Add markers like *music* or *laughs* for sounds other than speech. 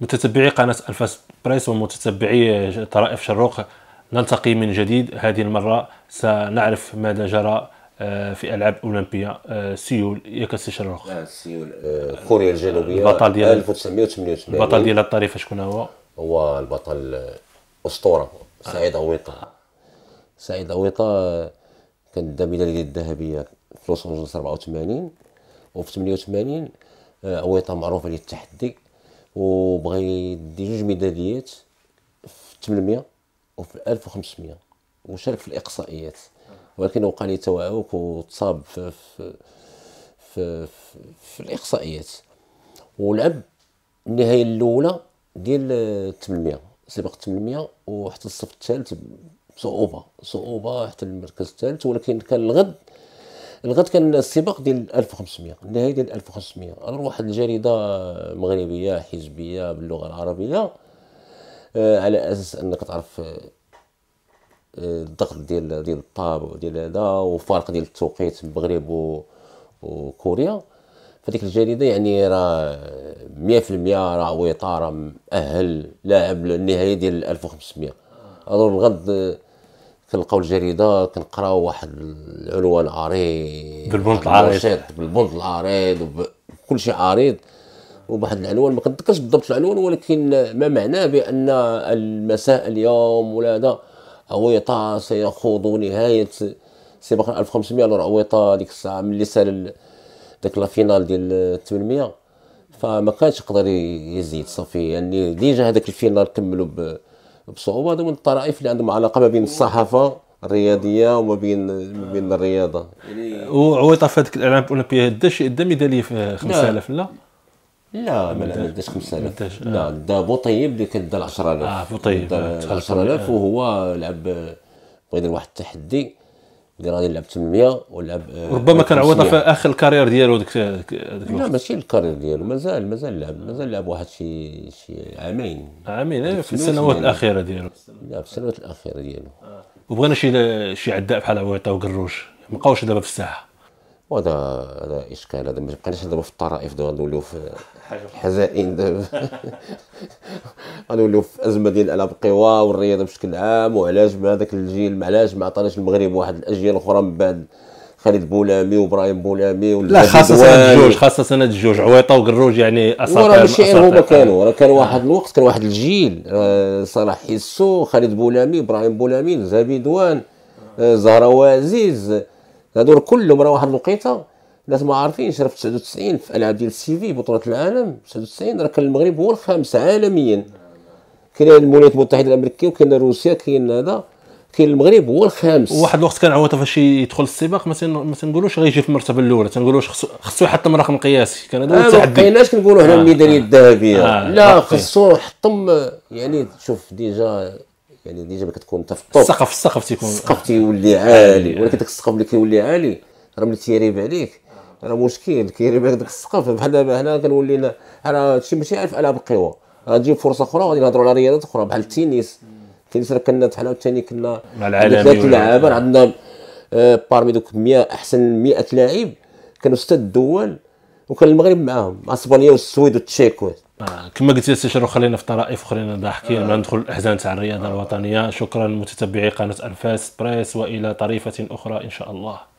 متتبعي قناة ألفاس بريس ومتتبعي طرائف شروق نلتقي من جديد هذه المرة سنعرف ماذا جرى آه، في ألعاب أولمبية آه، سيول ياك السي شروق آه، سيول كوريا الجنوبية البطل ديال 1988 البطل ديال الطريفة شكون هو؟ هو البطل أسطورة سعيد عويطة سعيد عويطة كان دا ميدالية الذهبيه في لوس انجلوس 84 وفي 88 عويطه معروفه للتحدي وبغى يدي جوج ميداليات في 800 وفي 1500 وشارك في الاقصائيات ولكن وقع لي توعوك وتصاب في في, في, في, في الاقصائيات ولعب النهايه الاولى ديال 800 سباق 800 وحتى الصف الثالث بصعوبه صعوبه حتى المركز الثالث ولكن كان الغد الغد كان السباق ديال 1500 النهايه ديال 1500 ألور واحد الجريده مغربيه حزبيه باللغه العربيه آه على اساس انك تعرف آه، آه، الضغط ديال ديال الطاب وديال هذا وفارق ديال التوقيت المغرب وكوريا فديك الجريده يعني راه مية المية راه ويطاره مأهل لاعب للنهايه ديال 1500 ألور الغد كنلقاو الجريده كنقراو واحد العنوان عريض بالبنط العريض بالبنط العريض وكل شيء عريض وبواحد العنوان ما كنتذكرش بالضبط العنوان ولكن ما معناه بان المساء اليوم ولا هذا عويطه سيخوض نهايه سباق 1500 لور عويطه ديك الساعه ملي سال داك لافينال ديال 800 فما كانش يقدر يزيد صافي يعني ديجا هذاك الفينال كملوا ب بصعوبه هذا من الطرائف اللي عندهم علاقه ما بين الصحافه الرياضيه وما بين ما بين الرياضه يعني في هذيك الاعلام الاولمبي داش دا ميداليه في 5000 لا لا ما عندهاش 5000 لا دا بوطيب اللي كان دا 10000 اه بوطيب 10000 آه. وهو لعب بغينا واحد التحدي اللي غادي يلعب 800 ولعب آه، ربما كان عوضها في اخر الكارير ديالو ديك لا ماشي الكارير ديالو مازال مازال لعب مازال لعب واحد شي شي عامين عامين إيه، في السنوات الاخيره ديالو لا في السنوات الاخيره ديالو وبغينا شي شي عداء بحال هو يعطيو قروش مابقاوش دابا في الساحه وهذا هذا اشكال هذا ما بقيناش نهضروا في الطرائف دابا نوليو في الحزائن دابا *laughs* غنوليو في ازمه ديال العاب القوى والرياضه بشكل عام وعلاش مع هذاك الجيل علاش ما عطاناش المغرب واحد الاجيال اخرى من بعد خالد بولامي وابراهيم بولامي لا خاصه الجوج خاصه الجوج عويطه وقروج يعني اساطير وراه ماشي غير هما كانوا راه كان واحد الوقت كان واحد الجيل آه، صلاح حسو خالد بولامي ابراهيم بولامي زبيدوان آه، زهره وعزيز هادو كلهم راه واحد الوقيته الناس ما عارفين راه في 99 في العاب ديال السي في بطوله العالم 99 راه كان المغرب هو الخامس عالميا كاين الولايات المتحده الامريكيه وكاين روسيا كاين هذا كاين المغرب هو الخامس واحد الوقت كان عوضه فاش يدخل السباق ما تنقولوش غيجي في المرتبه الاولى تنقولوش خصو يحطم رقم قياسي كان هذا هو التحدي ما بقيناش كنقولوا هنا الميداليه آه. الذهبيه آه. لا خصو يحطم يعني شوف ديجا يعني ديجا كتكون انت في الطوب السقف السقف تيكون السقف تيولي عالي ولكن داك السقف اللي كيولي عالي راه ملي تيريب عليك راه مشكل كيريب عليك داك السقف بحال دابا حنا كنولينا راه هادشي ماشي عارف العاب القوى غادي فرصه اخرى غادي نهضروا على رياضات اخرى بحال التنس التنس راه كنا حنا والثاني كنا مع العالمي ثلاث لعابه عندنا بارمي آه، دوك 100 احسن 100 لاعب كانوا سته الدول وكان المغرب معاهم مع اسبانيا والسويد والتشيك آه، كما قلت لي سي شروق خلينا في طرائف اخرين ضاحكين آه. ندخل الاحزان تاع الرياضه آه. الوطنيه شكرا متتبعي قناه انفاس بريس والى طريفه اخرى ان شاء الله